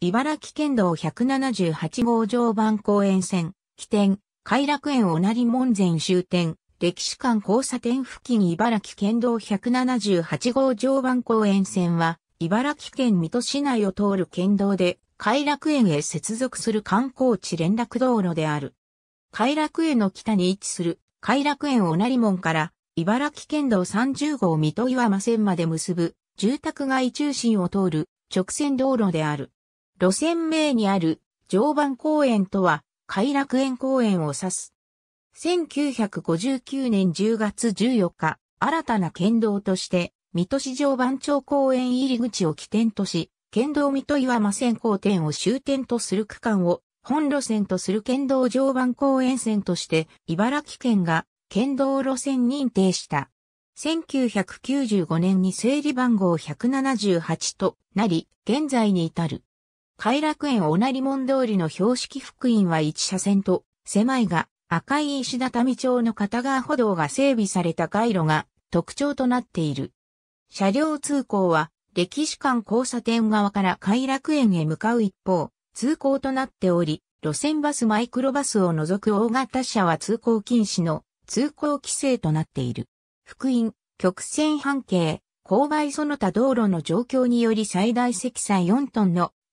茨城県道178号常磐公園線、起点、偕楽園おなり門前終点、歴史館交差点付近茨城県道178号常磐公園線は、茨城県水戸市内を通る県道で、偕楽園へ接続する観光地連絡道路である。偕楽園の北に位置する、偕楽園おなり門から、茨城県道30号水戸岩間線まで結ぶ、住宅街中心を通る直線道路である。路線名にある常磐公園とは、偕楽園公園を指す。1959年10月14日、新たな県道として、水戸市常磐町公園入り口を起点とし、県道水戸岩間線交点を終点とする区間を本路線とする県道常磐公園線として、茨城県が県道路線認定した。1995年に整理番号178となり、現在に至る。偕楽園おなり門通りの標識福音は一車線と、狭いが、赤い石畳町の片側歩道が整備された街路が特徴となっている。車両通行は、歴史館交差点側から偕楽園へ向かう一方、通行となっており、路線バスマイクロバスを除く大型車は通行禁止の通行規制となっている。福音、曲線半径、勾配その他道路の状況により最大積載4トンの